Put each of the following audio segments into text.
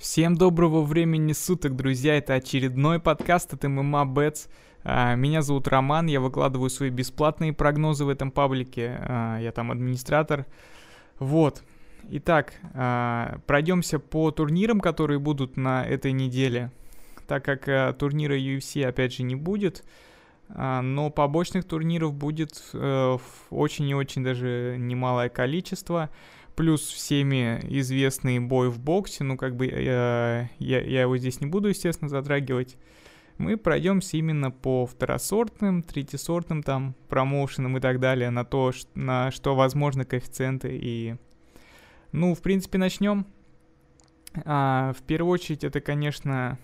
Всем доброго времени суток, друзья. Это очередной подкаст от ММА Бетс. А, меня зовут Роман, я выкладываю свои бесплатные прогнозы в этом паблике. А, я там администратор. Вот. Итак, а, пройдемся по турнирам, которые будут на этой неделе. Так как э, турнира UFC опять же не будет, но побочных турниров будет э, очень и очень даже немалое количество плюс всеми известный бой в боксе, ну как бы э, я, я его здесь не буду, естественно, затрагивать, мы пройдемся именно по второсортным, третьесортным там промоушенам и так далее, на то, на что возможны коэффициенты и... Ну, в принципе, начнем. А, в первую очередь, это, конечно,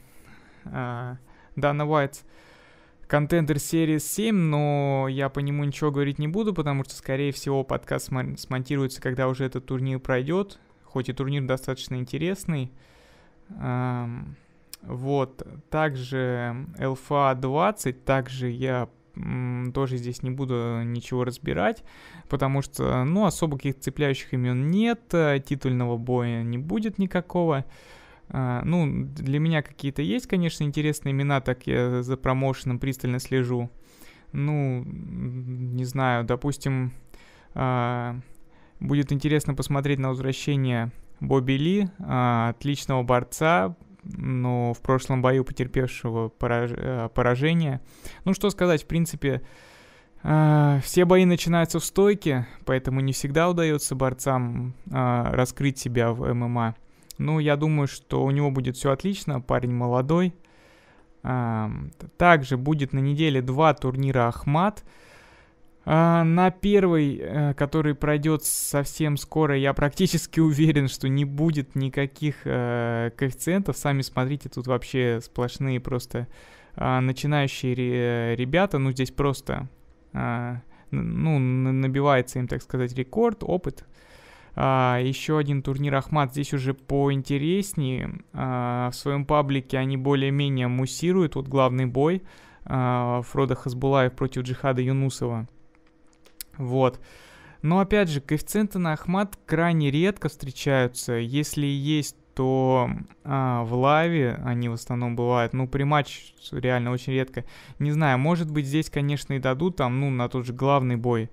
а, Дана Уайтс контендер серии 7, но я по нему ничего говорить не буду, потому что, скорее всего, подкаст смонтируется, когда уже этот турнир пройдет, хоть и турнир достаточно интересный. Вот, также LFA 20, также я тоже здесь не буду ничего разбирать, потому что, ну, особо каких цепляющих имен нет, титульного боя не будет никакого. А, ну, для меня какие-то есть, конечно, интересные имена, так я за промоушеном пристально слежу. Ну, не знаю, допустим, а, будет интересно посмотреть на возвращение Бобби Ли, а, отличного борца, но в прошлом бою потерпевшего пораж... Э, поражение. Ну, что сказать, в принципе, все бои начинаются в стойке, поэтому не всегда удается борцам раскрыть себя в ММА. Ну, я думаю, что у него будет все отлично, парень молодой. Также будет на неделе два турнира Ахмат. А, на первый, э, который пройдет совсем скоро, я практически уверен, что не будет никаких э, коэффициентов. Сами смотрите, тут вообще сплошные просто а, начинающие ребята. Ну, здесь просто а, ну, набивается им, так сказать, рекорд, опыт. А, еще один турнир Ахмат здесь уже поинтереснее. А, в своем паблике они более-менее муссируют. Вот главный бой а, Фрода Хасбулаев против Джихада Юнусова. Вот. Но опять же, коэффициенты на Ахмат крайне редко встречаются. Если есть, то а, в лаве они в основном бывают. Ну, при матч реально очень редко. Не знаю, может быть здесь, конечно, и дадут там, ну, на тот же главный бой.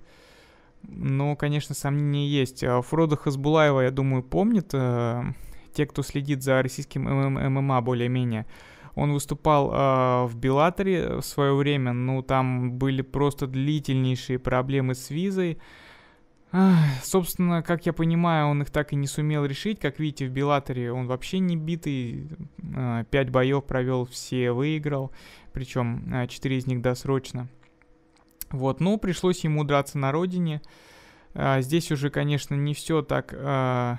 Ну, конечно, сомнения есть. А Фродо Хасбулаева, я думаю, помнит. Э, те, кто следит за российским ММ-, ММА более-менее. Он выступал э, в Белаторе в свое время, ну там были просто длительнейшие проблемы с визой. Ах, собственно, как я понимаю, он их так и не сумел решить. Как видите, в Белаторе он вообще не битый. Э, боев провел, все выиграл. Причем 4 э, из них досрочно. Вот, ну, пришлось ему драться на родине. А, здесь уже, конечно, не все так а,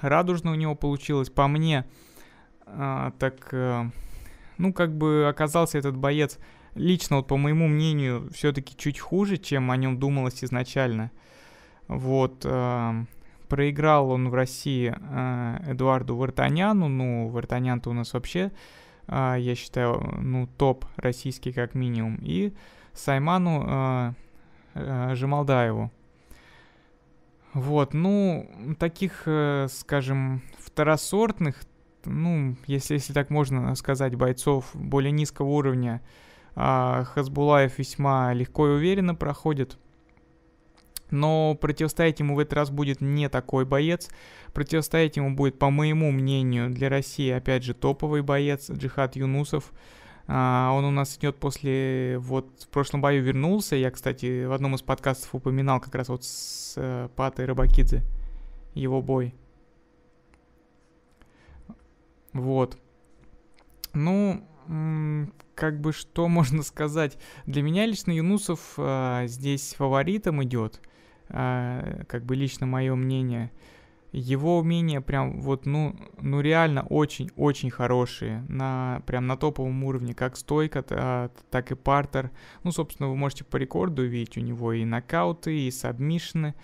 радужно у него получилось. По мне, а, так, э, ну, как бы оказался этот боец лично, вот по моему мнению, все-таки чуть хуже, чем о нем думалось изначально. Вот, проиграл он в России Эдуарду Вартаняну. Ну, Вартанян-то у нас вообще, я считаю, ну, топ российский как минимум. И... Сайману а, э, Жемалдаеву. Вот, ну, таких, э, скажем, второсортных, ну, если, если так можно сказать, бойцов более низкого уровня, а, Хазбулаев весьма легко и уверенно проходит. Но противостоять ему в этот раз будет не такой боец. Противостоять ему будет, по моему мнению, для России, опять же, топовый боец Джихад Юнусов – а, он у нас идет после... Вот в прошлом бою вернулся. Я, кстати, в одном из подкастов упоминал как раз вот с э, Патой Рыбакидзе его бой. Вот. Ну, как бы что можно сказать? Для меня лично Юнусов э, здесь фаворитом идет. Э, а, как бы лично мое мнение. Э, его умения прям вот, ну, ну реально очень-очень хорошие. На, прям на топовом уровне, как стойка, так и партер. Ну, собственно, вы можете по рекорду видеть у него и нокауты, и сабмишины.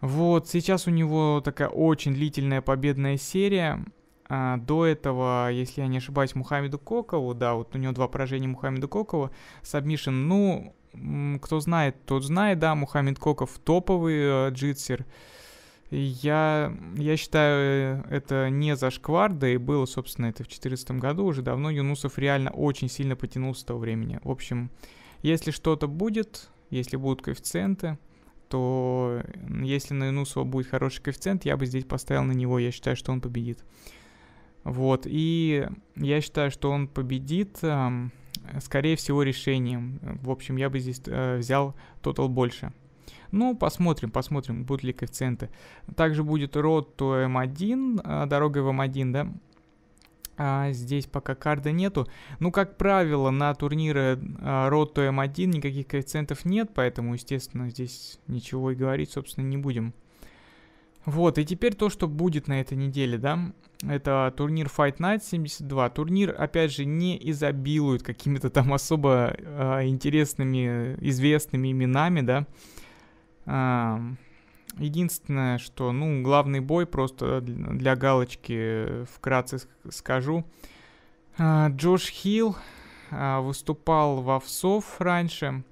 Вот, сейчас у него такая очень длительная победная серия. А, до этого, если я не ошибаюсь, Мухаммеду Кокову, да, вот у него два поражения Мухаммеду Кокова сабмишин, ну, кто знает, тот знает, да, Мухаммед Коков топовый э, джитсер, я, я считаю, это не зашквар, да и было, собственно, это в 2014 году уже давно. Юнусов реально очень сильно потянул с того времени. В общем, если что-то будет, если будут коэффициенты, то если на Юнусова будет хороший коэффициент, я бы здесь поставил на него. Я считаю, что он победит. Вот, и я считаю, что он победит, скорее всего, решением. В общем, я бы здесь э, взял тотал больше. Ну, посмотрим, посмотрим, будут ли коэффициенты. Также будет рот то М1, а, дорога в М1, да, а здесь пока карты нету. Ну, как правило, на турниры а, Roto M1 никаких коэффициентов нет, поэтому, естественно, здесь ничего и говорить, собственно, не будем. Вот, и теперь то, что будет на этой неделе, да, это турнир Fight Night 72. Турнир, опять же, не изобилует какими-то там особо э, интересными, известными именами, да, Единственное, что, ну, главный бой, просто для галочки вкратце скажу. А, Джош Хилл а, выступал в овсов раньше.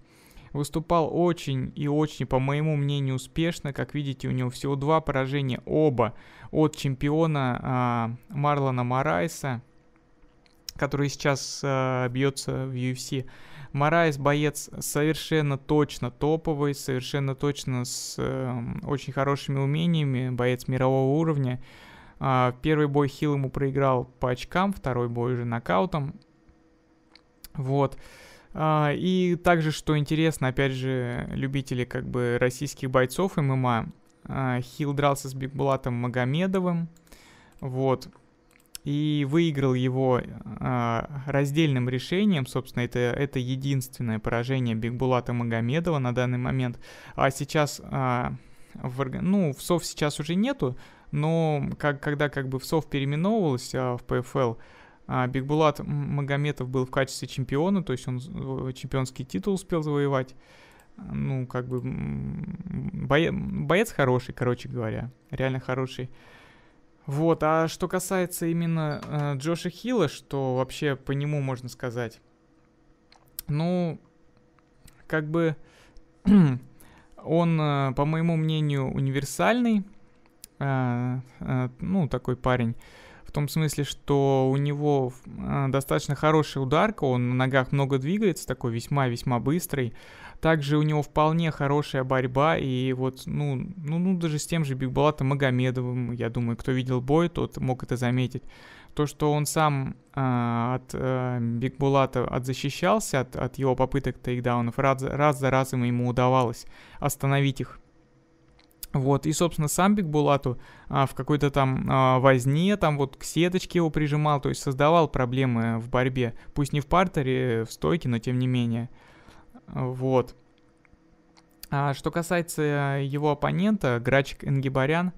Выступал очень и очень, по моему мнению, успешно. Как видите, у него всего два поражения, оба от чемпиона а, Марлона Морайса, который сейчас бьется в UFC. Морайс боец совершенно точно топовый, совершенно точно с э, очень хорошими умениями, боец мирового уровня. Э, первый бой Хилл ему проиграл по очкам, второй бой уже нокаутом. Вот. Э, и также, что интересно, опять же, любители как бы российских бойцов ММА, э, Хилл дрался с Бигблатом Магомедовым. Вот и выиграл его э, раздельным решением, собственно, это, это единственное поражение Бигбулата Магомедова на данный момент, а сейчас, э, в, ну, в СОВ сейчас уже нету, но как, когда как бы в СОВ переименовывалось э, в ПФЛ, Бигбулат Магомедов был в качестве чемпиона, то есть он чемпионский титул успел завоевать, ну, как бы, боец, боец хороший, короче говоря, реально хороший. Вот, а что касается именно э, Джоша Хилла, что вообще по нему можно сказать? Ну, как бы он, э, по моему мнению, универсальный, э, э, ну, такой парень том смысле, что у него а, достаточно хорошая ударка, он на ногах много двигается, такой весьма-весьма быстрый. Также у него вполне хорошая борьба, и вот, ну, ну, ну даже с тем же Бигбалатом Магомедовым, я думаю, кто видел бой, тот мог это заметить. То, что он сам э, от э, а, Бигбулата отзащищался, от, от его попыток тейкдаунов, раз, раз за разом ему удавалось остановить их. Вот, и, собственно, сам Биг Булату а, в какой-то там а, возне, там вот к сеточке его прижимал, то есть создавал проблемы в борьбе. Пусть не в партере, в стойке, но тем не менее. Вот. А что касается э, его оппонента, Грачик Энгибарян,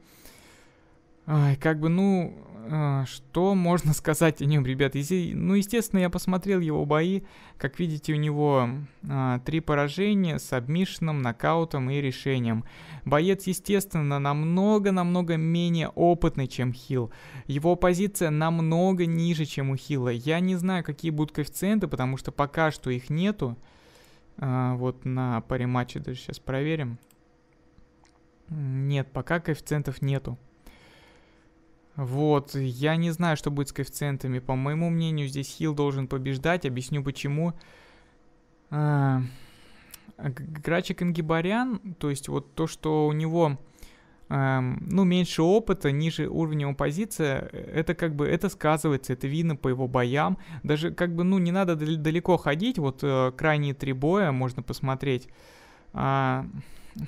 как бы, ну, а, что можно сказать о нем, ребят? Ну, естественно, я посмотрел его бои. Как видите, у него а, три поражения с обмишином, нокаутом и решением. Боец, естественно, намного-намного менее опытный, чем Хил. Его позиция намного ниже, чем у Хила. Я не знаю, какие будут коэффициенты, потому что пока что их нету. А, вот на паре матчей даже сейчас проверим. Нет, пока коэффициентов нету. Вот, я не знаю, что будет с коэффициентами. По моему мнению, здесь Хил должен побеждать. Объясню почему. А, Грачик Ингибарян, то есть вот то, что у него, эм, ну, меньше опыта, ниже уровня оппозиция, э, это как бы, это сказывается, это видно по его боям. Даже как бы, ну, не надо далеко ходить, вот э, крайние три боя можно посмотреть. А,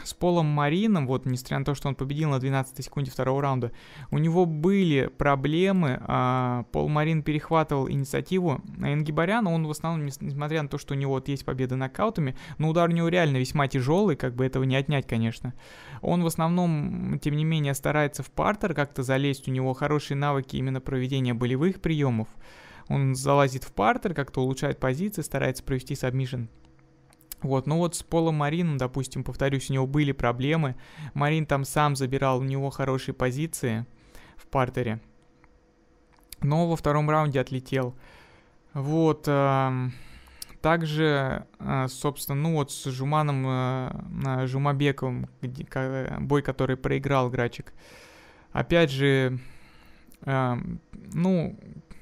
с Полом Марином, вот, несмотря на то, что он победил на 12 секунде второго раунда, у него были проблемы, а Пол Марин перехватывал инициативу а Ингибарян, он в основном, несмотря на то, что у него вот есть победы нокаутами, но удар у него реально весьма тяжелый, как бы этого не отнять, конечно. Он в основном, тем не менее, старается в партер как-то залезть, у него хорошие навыки именно проведения болевых приемов, он залазит в партер, как-то улучшает позиции, старается провести сабмишин. Вот, ну вот с Полом Марином, допустим, повторюсь, у него были проблемы. Марин там сам забирал у него хорошие позиции в партере. Но во втором раунде отлетел. Вот. Э, также, э, собственно, ну вот с Жуманом э, э Жумабековым, где, к, э, бой, который проиграл Грачик. Опять же, эм, ну,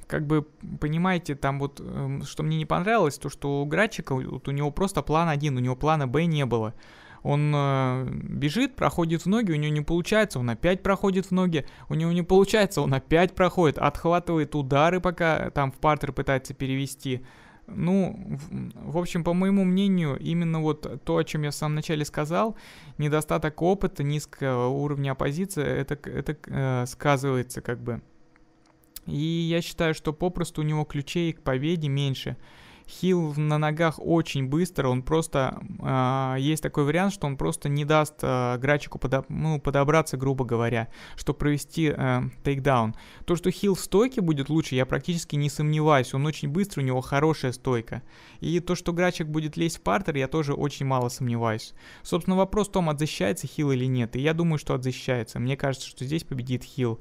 как бы, понимаете, там вот, эм, что мне не понравилось, то, что у Грачика вот у него просто план один, у него плана Б не было. Он э, бежит, проходит в ноги, у него не получается, он опять проходит в ноги, у него не получается, он опять проходит, отхватывает удары, пока там в партер пытается перевести. Ну, в, в общем, по моему мнению, именно вот то, о чем я в самом начале сказал, недостаток опыта, низкого уровня оппозиции, это, это э, сказывается как бы и я считаю, что попросту у него ключей к победе меньше. Хил на ногах очень быстро, он просто... Э, есть такой вариант, что он просто не даст э, а, Грачику подо, ну, подобраться, грубо говоря, чтобы провести э, тейкдаун. То, что Хил в стойке будет лучше, я практически не сомневаюсь. Он очень быстро, у него хорошая стойка. И то, что Грачик будет лезть в партер, я тоже очень мало сомневаюсь. Собственно, вопрос в том, отзащищается Хил или нет. И я думаю, что отзащищается. Мне кажется, что здесь победит Хил.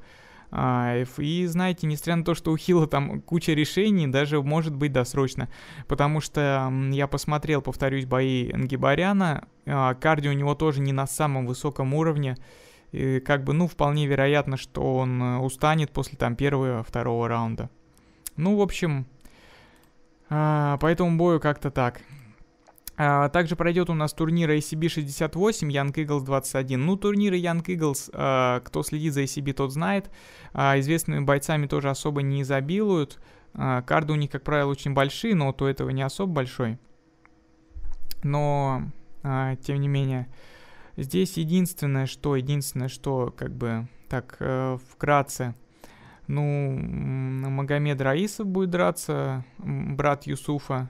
А, и знаете, несмотря на то, что у Хила там куча решений, даже может быть досрочно. Потому что я посмотрел, повторюсь, бои Нгибаряна. А, Карди у него тоже не на самом высоком уровне. И как бы, ну, вполне вероятно, что он э, устанет после там первого-второго раунда. Ну, в общем, а, по этому бою как-то так. А, также пройдет у нас турнир ACB 68, Young Eagles 21. Ну, турниры Young Eagles, а, кто следит за ACB, тот знает. А, известными бойцами тоже особо не изобилуют. Карды у них, как правило, очень большие, но то этого не особо большой. Но, тем не менее, здесь единственное, что, единственное, что, как бы, так, э, вкратце, ну, Магомед Раисов будет драться, брат Юсуфа,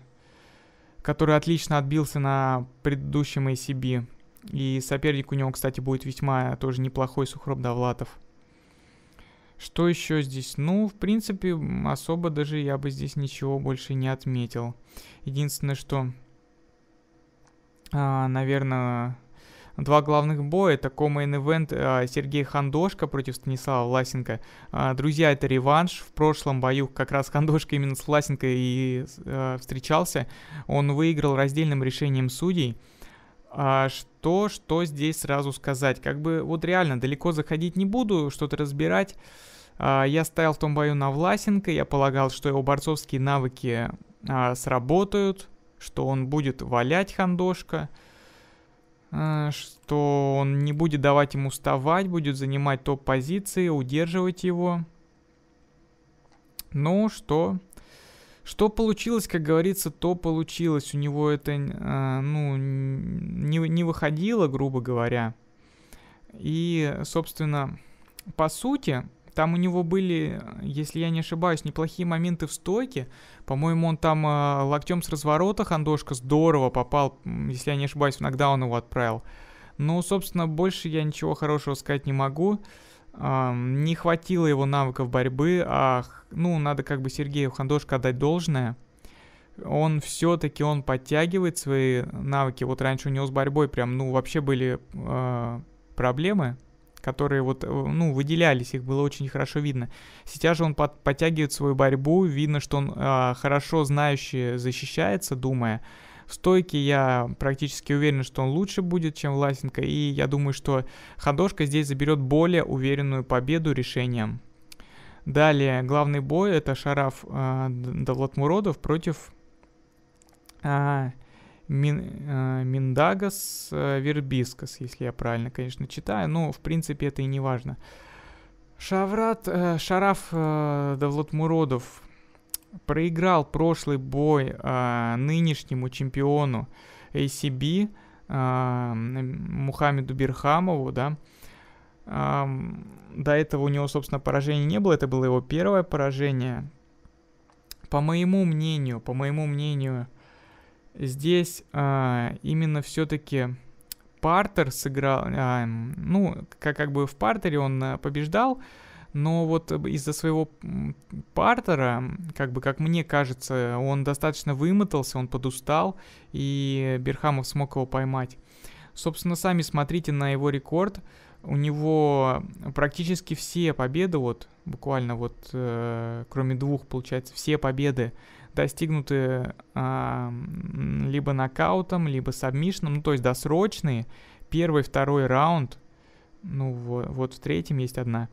который отлично отбился на предыдущем ACB. И соперник у него, кстати, будет весьма тоже неплохой Сухроб Давлатов. Что еще здесь? Ну, в принципе, особо даже я бы здесь ничего больше не отметил. Единственное, что, а, наверное, Два главных боя, это комейн-эвент а, Сергей Хандошка против Станислава Власенко. А, друзья, это реванш. В прошлом бою как раз Хандошка именно с Власенко и а, встречался. Он выиграл раздельным решением судей. А что, что здесь сразу сказать? Как бы вот реально далеко заходить не буду, что-то разбирать. я ставил в том бою на Власенко, я полагал, что его борцовские навыки а, сработают, что он будет валять Хандошка. Э, что он не будет давать ему уставать, будет занимать топ-позиции, удерживать его. Ну, что? Что получилось, как говорится, то получилось. У него это, э, ну, не, не выходило, грубо говоря. И, собственно, по сути, там у него были, если я не ошибаюсь, неплохие моменты в стойке. По-моему, он там э, локтем с разворота Хандошка здорово попал, если я не ошибаюсь, в нокдаун его отправил. Ну, собственно, больше я ничего хорошего сказать не могу. Э, не хватило его навыков борьбы, а, ну, надо как бы Сергею Хандошко отдать должное он все-таки он подтягивает свои навыки. Вот раньше у него с борьбой прям, ну, вообще были э, проблемы которые вот, э, ну, выделялись, их было очень хорошо видно. Сейчас же он под, подтягивает свою борьбу, видно, что он э, хорошо знающий защищается, думая. В стойке я практически уверен, что он лучше будет, чем Власенко, и я думаю, что Ходошка здесь заберет более уверенную победу решением. Далее, главный бой это Шараф э, а, Давлатмуродов против... Э, Мин, э, Миндагас э, Вербискас, если я правильно, конечно, читаю. Но, ну, в принципе, это и не важно. Шаврат, э, Шараф э, Давлатмуродов проиграл прошлый бой э, нынешнему чемпиону ACB э, Мухаммеду Бирхамову, да. Э, до этого у него, собственно, поражения не было, это было его первое поражение. По моему мнению, по моему мнению, здесь а, именно все-таки партер сыграл, а, ну, как, как бы в партере он а, побеждал, но вот из-за своего партера, как бы, как мне кажется, он достаточно вымотался, он подустал, и Берхамов смог его поймать. Собственно, сами смотрите на его рекорд. У него практически все победы, вот буквально вот, э, кроме двух, получается, все победы достигнуты а, либо нокаутом, либо сабмишном, ну то есть досрочные. Первый, второй раунд, ну вот, вот в третьем есть одна.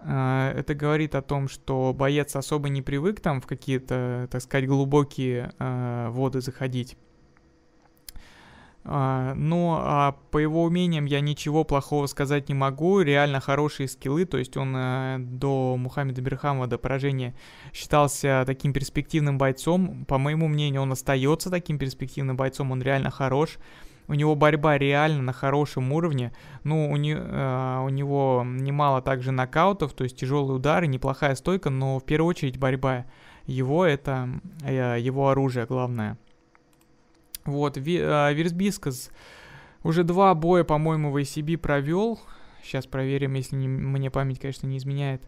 А, это говорит о том, что боец особо не привык там в какие-то, так сказать, глубокие а, воды заходить. А, но а, по его умениям я ничего плохого сказать не могу. Реально хорошие скиллы. То есть он э, до Мухаммеда Берхамова до поражения, считался таким перспективным бойцом. По моему мнению, он остается таким перспективным бойцом. Он реально хорош. У него борьба реально на хорошем уровне. Ну, у, не, а, у него немало также нокаутов, то есть тяжелые удары, неплохая стойка, но в первую очередь борьба его это э, его оружие главное. Вот, Ви, а, Версбискас уже два боя, по-моему, в ACB провел. Сейчас проверим, если не, мне память, конечно, не изменяет.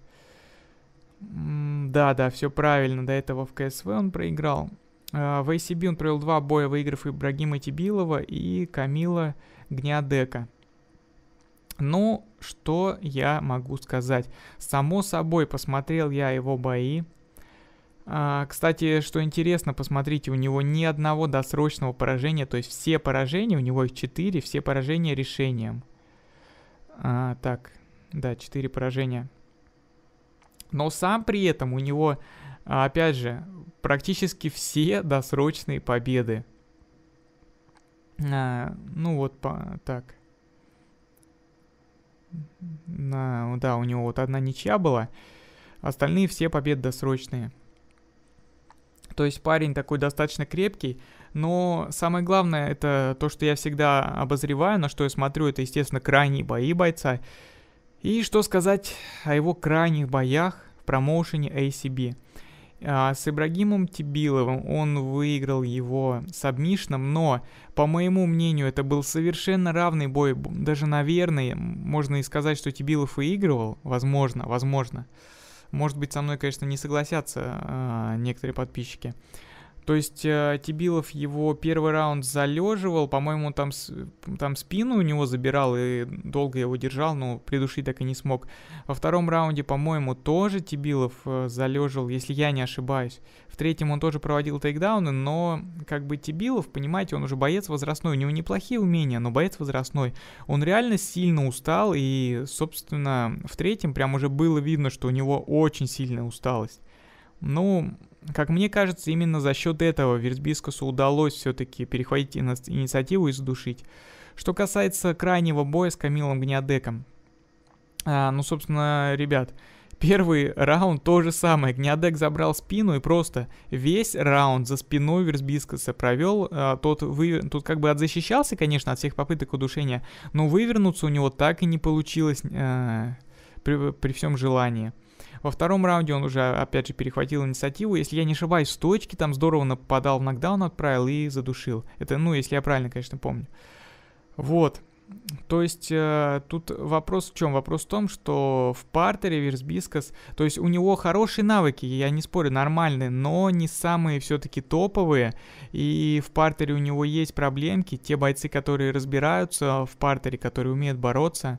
Да-да, все правильно. До этого в КСВ он проиграл. Э, в ACB он провел два боя, выиграв Ибрагима Тибилова и Камила Гнядека. Ну, что я могу сказать? Само собой, посмотрел я его бои. А, кстати, что интересно, посмотрите, у него ни одного досрочного поражения, то есть все поражения, у него их 4, все поражения решением. А, так, да, 4 поражения. Но сам при этом у него, а, опять же, практически все досрочные победы. А, ну вот, по, так. На, да, у него вот одна ничья была. Остальные все победы досрочные. То есть парень такой достаточно крепкий, но самое главное, это то, что я всегда обозреваю, на что я смотрю, это, естественно, крайние бои бойца. И что сказать о его крайних боях в промоушене ACB. А, с Ибрагимом Тибиловым он выиграл его сабмишном, но, по моему мнению, это был совершенно равный бой. Даже, наверное, можно и сказать, что Тибилов выигрывал. Возможно, возможно. Возможно. Может быть, со мной, конечно, не согласятся а, некоторые подписчики. То есть э, Тибилов его первый раунд залеживал, по-моему, там, э, там спину у него забирал и долго его держал, но придушить так и не смог. Во втором раунде, по-моему, тоже Тибилов э, залежил, если я не ошибаюсь. В третьем он тоже проводил тейкдауны, но как бы Тибилов, понимаете, он уже боец возрастной, у него неплохие умения, но боец возрастной. Он реально сильно устал и, собственно, в третьем прям уже было видно, что у него очень сильная усталость. Ну, как мне кажется, именно за счет этого Вертбискусу удалось все-таки перехватить инициативу и задушить. Что касается крайнего боя с Камилом Гнядеком. А, ну, собственно, ребят, первый раунд то же самое. Гнядек забрал спину и просто весь раунд за спиной Версбискаса провел. А, тот, вы... тот как бы отзащищался, конечно, от всех попыток удушения, но вывернуться у него так и не получилось а, при... при всем желании. Во втором раунде он уже, опять же, перехватил инициативу. Если я не ошибаюсь, с точки там здорово нападал в нокдаун, отправил и задушил. Это, ну, если я правильно, конечно, помню. Вот. То есть э, тут вопрос в чем? Вопрос в том, что в партере Версбискас, то есть у него хорошие навыки, я не спорю, нормальные, но не самые все-таки топовые. И в партере у него есть проблемки. Те бойцы, которые разбираются в партере, которые умеют бороться,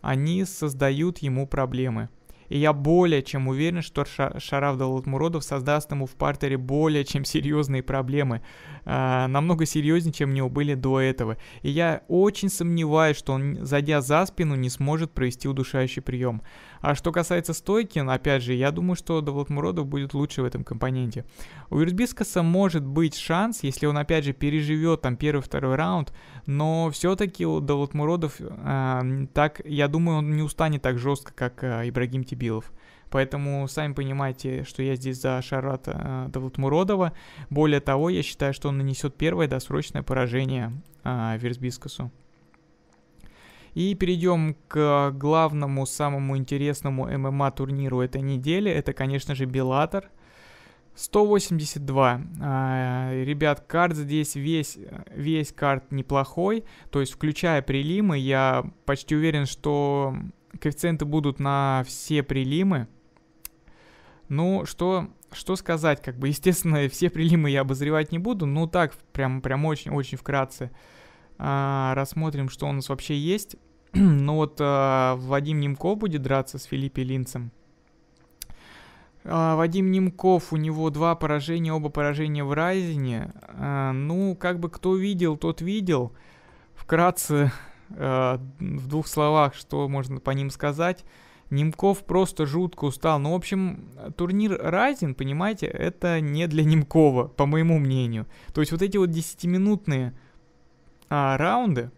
они создают ему проблемы. И я более чем уверен, что Шараф Далатмуродов создаст ему в партере более чем серьезные проблемы. Э, намного серьезнее, чем у него были до этого. И я очень сомневаюсь, что он, зайдя за спину, не сможет провести удушающий прием. А что касается стойки, опять же, я думаю, что Давлатмуродов будет лучше в этом компоненте. У Юрбискаса может быть шанс, если он, опять же, переживет там первый-второй раунд, но все-таки у Давлатмуродов, э, а, так, я думаю, он не устанет так жестко, как э, Ибрагим Тибетов дебилов. Поэтому сами понимаете, что я здесь за Шарата э, Давлатмуродова. Более того, я считаю, что он нанесет первое досрочное поражение э, Версбискасу. И перейдем к главному, самому интересному ММА турниру этой недели. Это, конечно же, Беллатор. 182. А, ребят, карт здесь весь, весь карт неплохой, то есть включая прилимы, я почти уверен, что Коэффициенты будут на все прилимы. Ну, что, что сказать, как бы, естественно, все прилимы я обозревать не буду, но так, прям, прям очень-очень вкратце а, рассмотрим, что у нас вообще есть. ну вот а, Вадим Немков будет драться с Филиппе Линцем. А, Вадим Немков, у него два поражения, оба поражения в Райзине. А, ну, как бы кто видел, тот видел. Вкратце Э, в двух словах, что можно по ним сказать. Немков просто жутко устал. Ну, в общем, турнир Райзен, понимаете, это не для Немкова, по моему мнению. То есть вот эти вот десятиминутные а, раунды,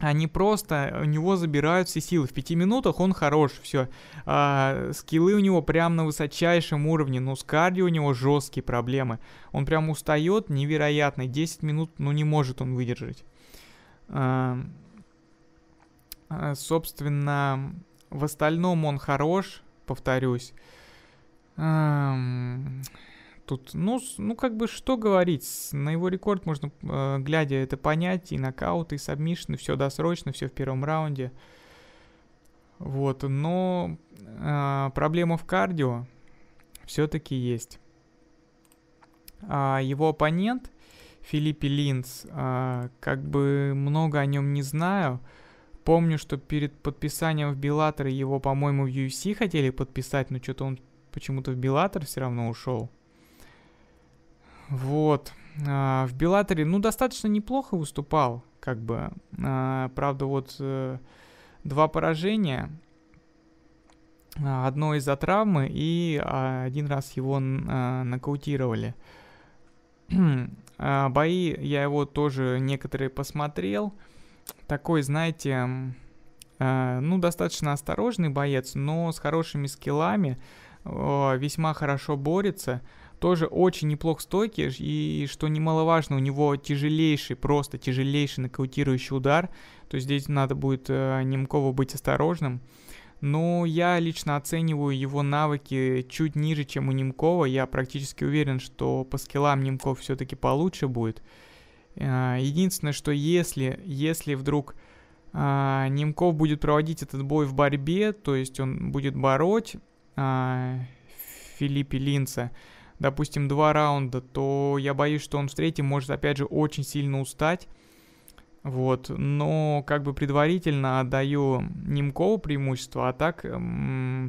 они просто у него забирают все силы. В пяти минутах он хорош, все. А, скиллы у него прям на высочайшем уровне, но ну, с кардио у него жесткие проблемы. Он прям устает невероятно, 10 минут, ну не может он выдержать. А, собственно, в остальном он хорош, повторюсь. Тут, ну, ну, как бы что говорить, на его рекорд можно, а, глядя это понять, и нокауты и сабмишн, все досрочно, все в первом раунде. Вот, но а, проблема в кардио все-таки есть. А его оппонент Филиппе Линц. А, как бы много о нем не знаю. Помню, что перед подписанием в Беллатор его, по-моему, в UFC хотели подписать, но что-то он почему-то в Беллатор все равно ушел. Вот. А, в Беллаторе, ну, достаточно неплохо выступал, как бы. А, правда, вот э, два поражения. Одно из-за травмы и а, один раз его а, нокаутировали. А, бои я его тоже некоторые посмотрел. Такой, знаете, а, ну, достаточно осторожный боец, но с хорошими скиллами. А, весьма хорошо борется. Тоже очень неплох стойкий И, что немаловажно, у него тяжелейший, просто тяжелейший нокаутирующий удар. То есть здесь надо будет э, Немкову быть осторожным но ну, я лично оцениваю его навыки чуть ниже, чем у Немкова. Я практически уверен, что по скиллам Немков все-таки получше будет. А, единственное, что если, если вдруг а, Немков будет проводить этот бой в борьбе, то есть он будет бороть а, Филиппе Линца, допустим, два раунда, то я боюсь, что он в третьем может опять же очень сильно устать вот, но как бы предварительно отдаю Немкову преимущество, а так,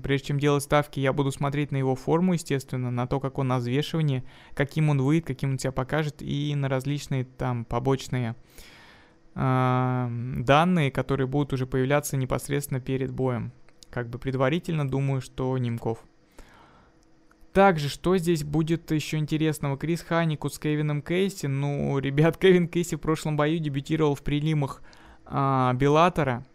прежде чем делать ставки, я буду смотреть на его форму, естественно, на то, как он на взвешивании, каким он выйдет, каким он тебя покажет, и на различные там побочные э, данные, которые будут уже появляться непосредственно перед боем. Как бы предварительно думаю, что Немков. Также, что здесь будет еще интересного? Крис Ханику с Кевином Кейси. Ну, ребят, Кевин Кейси в прошлом бою дебютировал в прилимах а, Беллатора.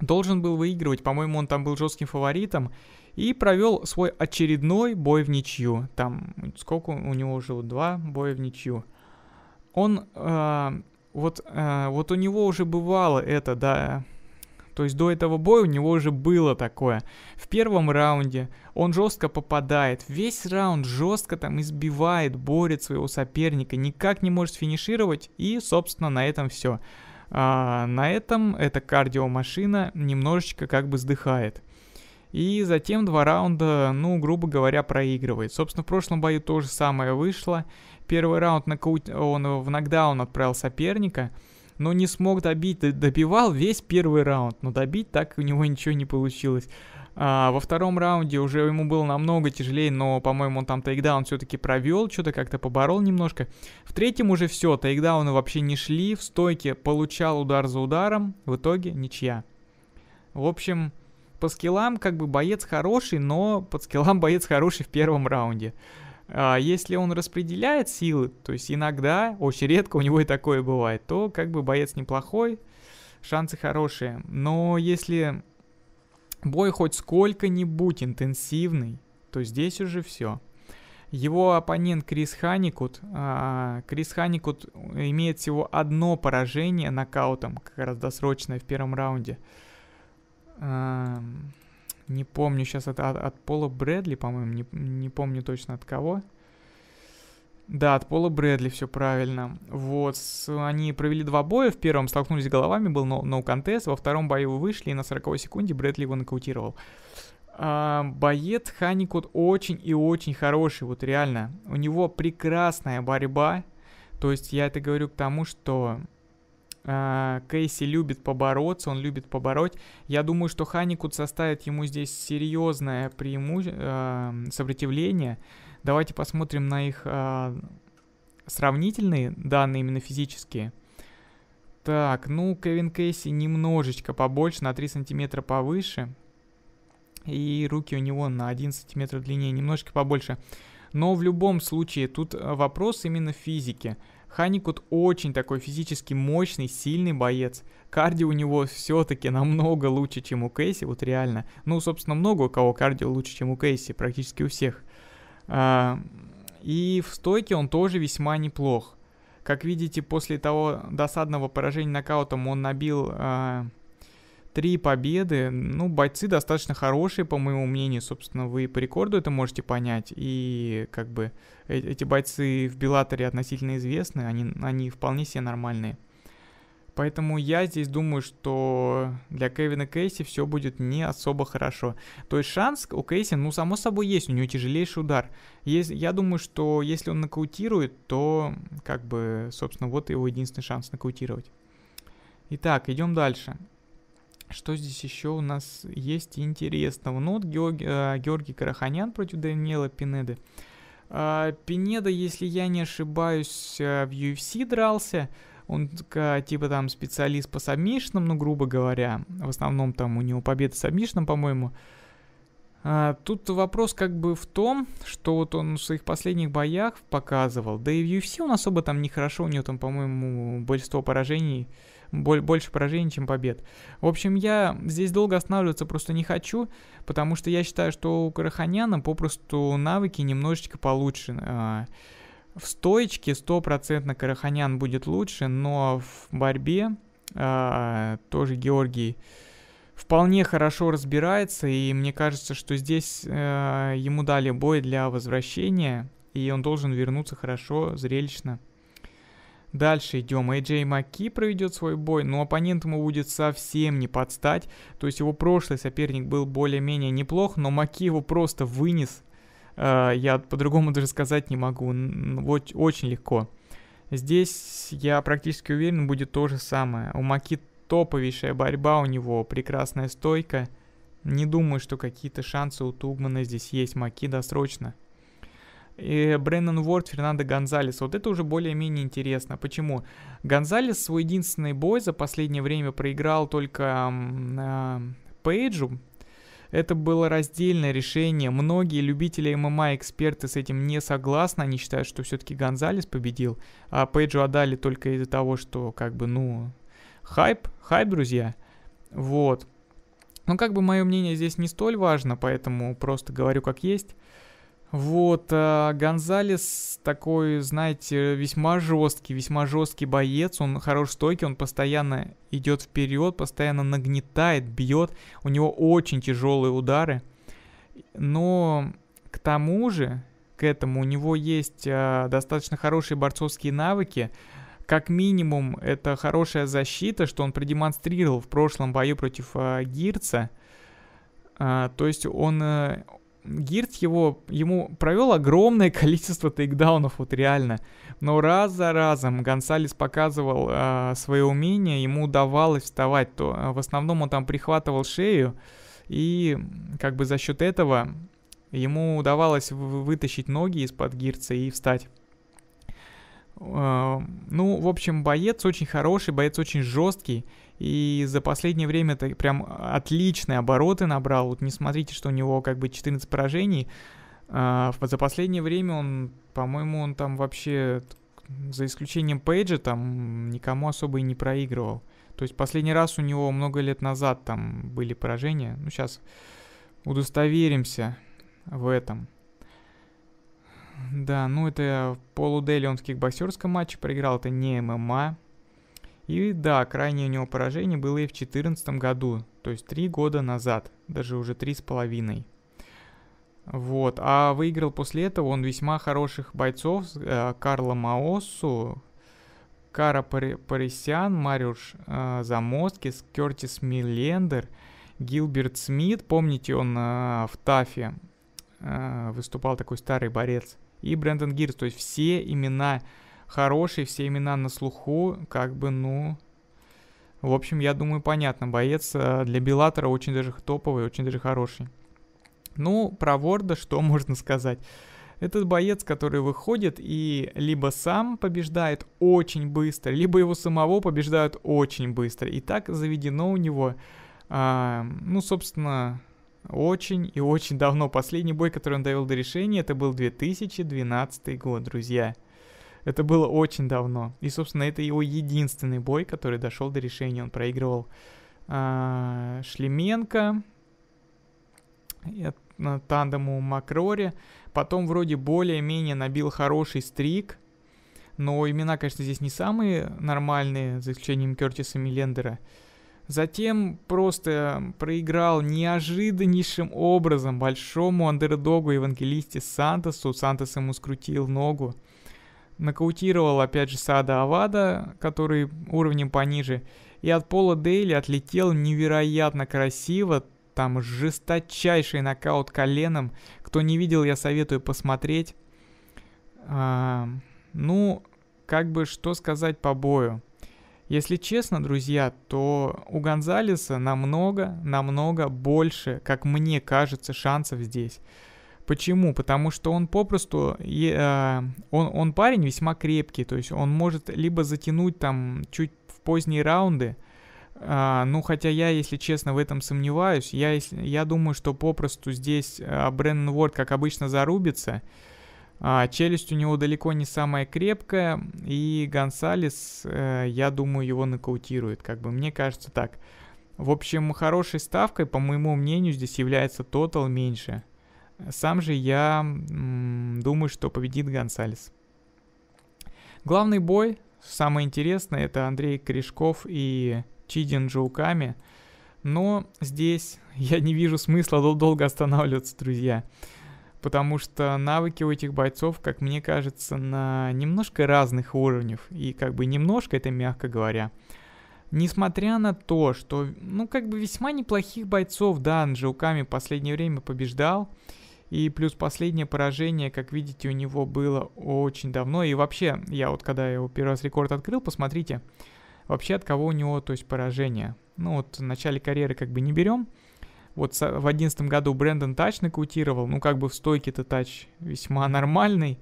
Должен был выигрывать, по-моему, он там был жестким фаворитом. И провел свой очередной бой в ничью. Там, сколько у него уже? Два боя в ничью. Он, а, вот, а, вот у него уже бывало это, да, то есть до этого боя у него уже было такое. В первом раунде он жестко попадает, весь раунд жестко там избивает, борет своего соперника, никак не может финишировать, и, собственно, на этом все. А на этом эта кардиомашина немножечко как бы сдыхает. И затем два раунда, ну, грубо говоря, проигрывает. Собственно, в прошлом бою то же самое вышло. Первый раунд он в нокдаун отправил соперника но не смог добить, добивал весь первый раунд, но добить так у него ничего не получилось. А, во втором раунде уже ему было намного тяжелее, но, по-моему, он там тейкдаун все-таки провел, что-то как-то поборол немножко. В третьем уже все, тейкдауны вообще не шли, в стойке получал удар за ударом, в итоге ничья. В общем, по скиллам как бы боец хороший, но под скиллам боец хороший в первом раунде. А если он распределяет силы, то есть иногда, очень редко у него и такое бывает, то как бы боец неплохой, шансы хорошие. Но если бой хоть сколько-нибудь интенсивный, то здесь уже все. Его оппонент Крис Ханикут. А, Крис Ханикут имеет всего одно поражение нокаутом, как раз досрочное в первом раунде. Не помню сейчас, это от, от Пола Брэдли, по-моему, не, не помню точно от кого. Да, от Пола Брэдли, все правильно. Вот, они провели два боя, в первом столкнулись головами, был ноу-контест, no, no во втором бою вышли, и на 40 секунде Брэдли его нокаутировал. А, боец Ханикот очень и очень хороший, вот реально. У него прекрасная борьба, то есть я это говорю к тому, что а, Кейси любит побороться, он любит побороть. Я думаю, что Ханикут составит ему здесь серьезное преимуще... сопротивление. Давайте посмотрим на их а, сравнительные данные, именно физические. Так, ну, Кевин Кейси немножечко побольше, на 3 сантиметра повыше. И руки у него на 1 сантиметр длиннее, немножечко побольше. Но в любом случае, тут а, вопрос именно физики. физике. Ханикут очень такой физически мощный, сильный боец. Кардио у него все-таки намного лучше, чем у Кейси, вот реально. Ну, собственно, много у кого кардио лучше, чем у Кейси, практически у всех. А, и в стойке он тоже весьма неплох. Как видите, после того досадного поражения нокаутом он набил... А, Три победы. Ну, бойцы достаточно хорошие, по моему мнению. Собственно, вы по рекорду это можете понять. И как бы э, эти бойцы в Белаторе относительно известны. Они, они вполне себе нормальные. Поэтому я здесь думаю, что для Кевина Кейси все будет не особо хорошо. То есть шанс у Кейси, ну, само собой, есть. У него тяжелейший удар. есть я думаю, что если он нокаутирует, то, как бы, собственно, вот его единственный шанс нокаутировать. Итак, идем дальше. Что здесь еще у нас есть интересного? Ну вот Георгий, э, а, Георгий Караханян против Даниэла Пинеды. Э, Пинеда, если я не ошибаюсь, э, в UFC дрался. Он э, типа там специалист по сабмишинам, ну грубо говоря. В основном там у него победа сабмишином, по-моему. А, тут вопрос как бы в том, что вот он в своих последних боях показывал, да и в UFC он особо там нехорошо, у него там, по-моему, большинство поражений, больше поражений, чем побед. В общем, я здесь долго останавливаться просто не хочу, потому что я считаю, что у Караханяна попросту навыки немножечко получше. А, в стоечке стопроцентно Караханян будет лучше, но в борьбе а, тоже Георгий вполне хорошо разбирается, и мне кажется, что здесь э, ему дали бой для возвращения, и он должен вернуться хорошо, зрелищно. Дальше идем. Эджей Маки проведет свой бой, но оппонент ему будет совсем не подстать. То есть его прошлый соперник был более-менее неплох, но Маки его просто вынес. Э, я по-другому даже сказать не могу. Вот очень легко. Здесь, я практически уверен, будет то же самое. У Маки топовейшая борьба, у него прекрасная стойка. Не думаю, что какие-то шансы у Тугмана здесь есть. Маки досрочно и Брэннон Уорд, Фернандо Гонзалес. Вот это уже более-менее интересно. Почему? Гонзалес свой единственный бой за последнее время проиграл только э, Пейджу. Это было раздельное решение. Многие любители ММА эксперты с этим не согласны. Они считают, что все-таки Гонзалес победил. А Пейджу отдали только из-за того, что как бы, ну, хайп, хайп, друзья. Вот. Но ну, как бы мое мнение здесь не столь важно, поэтому просто говорю как есть. Вот, а, Гонзалес такой, знаете, весьма жесткий, весьма жесткий боец, он хорош стойкий, он постоянно идет вперед, постоянно нагнетает, бьет, у него очень тяжелые удары, но к тому же, к этому у него есть а, достаточно хорошие борцовские навыки, как минимум это хорошая защита, что он продемонстрировал в прошлом бою против а, Гирца, а, то есть он э, Гирт его, ему провел огромное количество тейкдаунов, вот реально. Но раз за разом Гонсалес показывал э, а, свое умение, ему удавалось вставать. То, а, в основном он там прихватывал шею, и как бы за счет этого ему удавалось вытащить ноги из-под Гирца и встать. Э, ну, в общем, боец очень хороший, боец очень жесткий. И за последнее время это прям отличные обороты набрал. Вот не смотрите, что у него как бы 14 поражений. А, за последнее время он, по-моему, он там вообще, за исключением Пейджа, там никому особо и не проигрывал. То есть последний раз у него много лет назад там были поражения. Ну, сейчас удостоверимся в этом. Да, ну это полудели он в кикбоксерском матче проиграл, это не ММА. И да, крайнее у него поражение было и в 2014 году, то есть 3 года назад, даже уже 3,5. Вот, а выиграл после этого он весьма хороших бойцов, э, Карла Маосу, Кара Парисян, Мариуш э, Замоскис, Кертис Миллендер, Гилберт Смит, помните, он э, в Тафе э, выступал такой старый борец, и Брэндон Гирс, то есть все имена хороший, все имена на слуху, как бы, ну... В общем, я думаю, понятно, боец э, для Беллатора очень даже топовый, очень даже хороший. Ну, про Ворда что можно сказать? Этот боец, который выходит и либо сам побеждает очень быстро, либо его самого побеждают очень быстро. И так заведено у него, э, ну, собственно, очень и очень давно. Последний бой, который он довел до решения, это был 2012 год, друзья. Это было очень давно. И, собственно, это его единственный бой, который дошел до решения. Он проигрывал а, э, Шлеменко, тандему Макрори. Потом вроде более-менее набил хороший стрик. Но имена, конечно, здесь не самые нормальные, за исключением Кертиса Миллендера. Затем просто проиграл неожиданнейшим образом большому андердогу Евангелисте Сантосу. Сантос ему скрутил ногу. Нокаутировал опять же Сада Авада, который уровнем пониже. И от Пола Дейли отлетел невероятно красиво. Там жесточайший нокаут коленом. Кто не видел, я советую посмотреть. А, ну, как бы что сказать по бою. Если честно, друзья, то у Гонзалеса намного, намного больше, как мне кажется, шансов здесь. Почему? Потому что он попросту, э, он, он парень весьма крепкий, то есть он может либо затянуть там чуть в поздние раунды, а, ну, хотя я, если честно, в этом сомневаюсь. Я, я думаю, что попросту здесь а, Брэннон Уорд, как обычно, зарубится. А, челюсть у него далеко не самая крепкая. И Гонсалес, а, я думаю, его нокаутирует. Как бы мне кажется так. В общем, хорошей ставкой, по моему мнению, здесь является тотал меньше. Сам же я думаю, что победит Гонсалес. Главный бой, самое интересное, это Андрей Корешков и Чидин Джоуками. Но здесь я не вижу смысла дол- долго останавливаться, друзья. Потому что навыки у этих бойцов, как мне кажется, на немножко разных уровнях. И как бы немножко, это мягко говоря. Несмотря на то, что, ну, как бы весьма неплохих бойцов, да, Анжелками в последнее время побеждал. И плюс последнее поражение, как видите, у него было очень давно. И вообще, я вот когда его первый раз рекорд открыл, посмотрите, вообще от кого у него, то есть поражение. Ну вот в начале карьеры как бы не берем. Вот в одиннадцатом году Брэндон Тач нокаутировал. Ну как бы в стойке-то Тач весьма нормальный.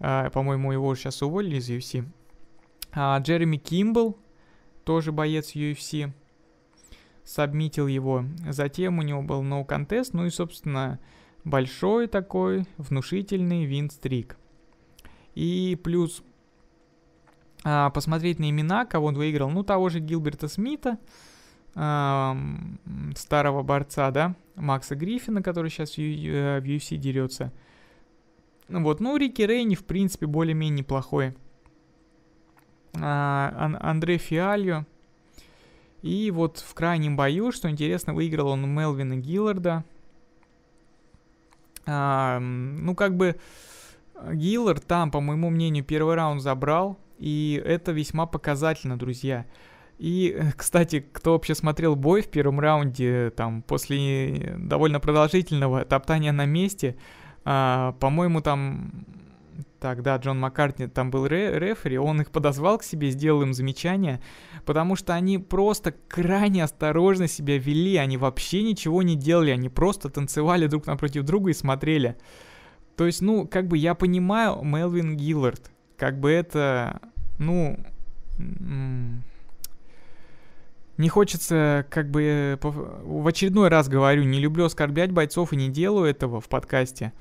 А, по-моему, его сейчас уволили из UFC. А, Джереми Кимбл, тоже боец UFC, сабмитил его. Затем у него был ноу-контест. Ну и, собственно, большой такой внушительный винстрик. И плюс а, посмотреть на имена, кого он выиграл. Ну, того же Гилберта Смита, а, старого борца, да, Макса Гриффина, который сейчас в, UFC э, дерется. Ну вот, ну, Рики Рейни, в принципе, более-менее неплохой. А, Андре Фиалью И вот в крайнем бою, что интересно, выиграл он Мелвина Гилларда. А, ну, как бы Гиллар там, по моему мнению, первый раунд забрал, и это весьма показательно, друзья. И, э, кстати, кто вообще смотрел бой в первом раунде, там, после э, довольно продолжительного топтания на месте, а, по-моему, там так да, Джон Маккартни там был ре рефери, он их подозвал к себе, сделал им замечание, потому что они просто крайне осторожно себя вели, они вообще ничего не делали, они просто танцевали друг напротив друга и смотрели. То есть, ну, как бы я понимаю Мелвин Гиллард, как бы это, ну, не хочется, как бы, в очередной раз говорю, не люблю оскорблять бойцов и не делаю этого в подкасте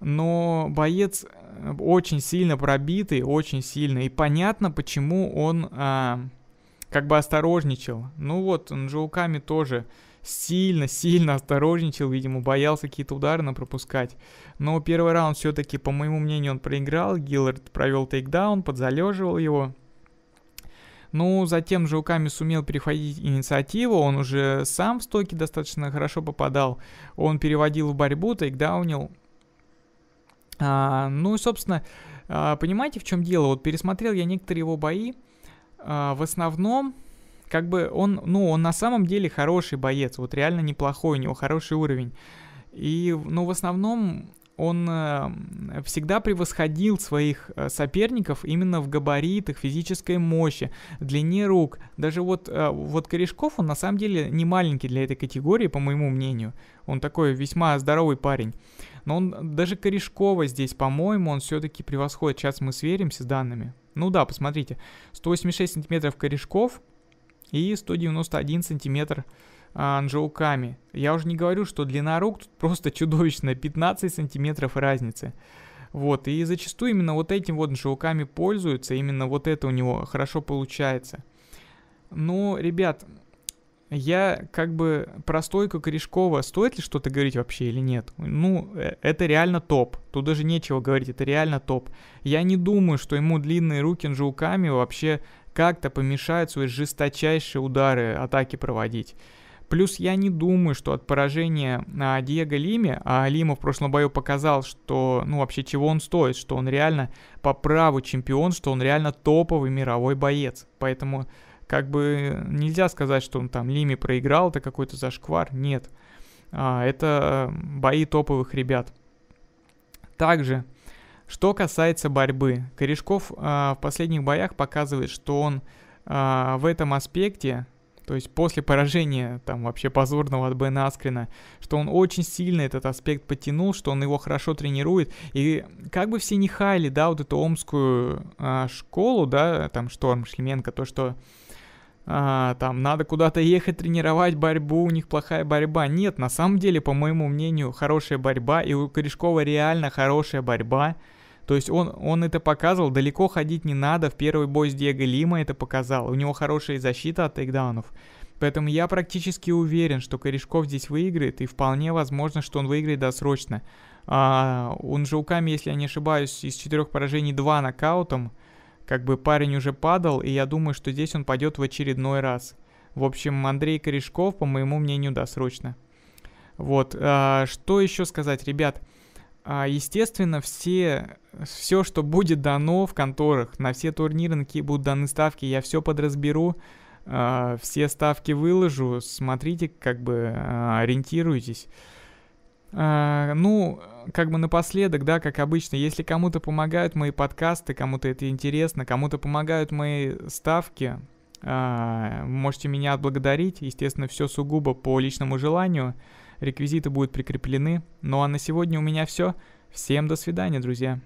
но боец э, очень сильно пробитый, очень сильно, и понятно, почему он а, как бы осторожничал. Ну вот, Нджоуками тоже сильно-сильно осторожничал, видимо, боялся какие-то удары на пропускать. Но первый раунд все-таки, по моему мнению, он проиграл, Гиллард провел тейкдаун, подзалеживал его. Ну, затем жуками сумел переходить инициативу, он уже сам в стоке достаточно хорошо попадал. Он переводил в борьбу, тейкдаунил, а, ну и, собственно, а, понимаете, в чем дело? Вот пересмотрел я некоторые его бои. А, в основном, как бы он, ну, он на самом деле хороший боец. Вот реально неплохой, у него хороший уровень. И, ну, в основном он э, всегда превосходил своих э, соперников именно в габаритах, физической мощи, длине рук. Даже вот, э, вот Корешков, он на самом деле не маленький для этой категории, по моему мнению. Он такой весьма здоровый парень. Но он э, даже Корешкова здесь, по-моему, он все-таки превосходит. Сейчас мы сверимся с данными. Ну да, посмотрите. 186 сантиметров Корешков и 191 сантиметр а, Анжелками. Я уже не говорю, что длина рук тут просто чудовищная. 15 сантиметров разницы. Вот, и зачастую именно вот этим вот желками пользуются, именно вот это у него хорошо получается. Но, ну, ребят, я как бы про стойку Корешкова стоит ли что-то говорить вообще или нет? Ну, э, это реально топ. Тут даже нечего говорить, это реально топ. Я не думаю, что ему длинные руки Нжауками вообще как-то помешают свои жесточайшие удары, атаки проводить. Плюс я не думаю, что от поражения а, Диего Лиме, а Лима в прошлом бою показал, что, ну, вообще, чего он стоит, что он реально по праву чемпион, что он реально топовый мировой боец. Поэтому как бы нельзя сказать, что он там Лими проиграл, это какой-то зашквар, нет. А, это бои топовых ребят. Также, что касается борьбы, Корешков а, в последних боях показывает, что он а, в этом аспекте, то есть после поражения там вообще позорного от Бена Аскрина, что он очень сильно этот аспект потянул, что он его хорошо тренирует. И как бы все не хайли, да, вот эту омскую а, школу, да, там Шторм, Шлеменко, то, что а, там надо куда-то ехать тренировать борьбу, у них плохая борьба. Нет, на самом деле, по моему мнению, хорошая борьба, и у Корешкова реально хорошая борьба. То есть он, он это показывал, далеко ходить не надо, в первый бой с Диего Лима это показал, у него хорошая защита от тейкдаунов. Поэтому я практически уверен, что Корешков здесь выиграет, и вполне возможно, что он выиграет досрочно. А, у ками, если я не ошибаюсь, из четырех поражений два нокаутом – как бы парень уже падал, и я думаю, что здесь он пойдет в очередной раз. В общем, Андрей Корешков, по моему мнению, досрочно. Вот, а, что еще сказать, ребят? А, естественно, все, все, что будет дано в конторах, на все турниры, на какие будут даны ставки, я все подразберу, а, все ставки выложу, смотрите, как бы а, ориентируйтесь. А, ну, как бы напоследок, да, как обычно, если кому-то помогают мои подкасты, кому-то это интересно, кому-то помогают мои ставки, а, можете меня отблагодарить. Естественно, все сугубо по личному желанию. Реквизиты будут прикреплены. Ну а на сегодня у меня все. Всем до свидания, друзья.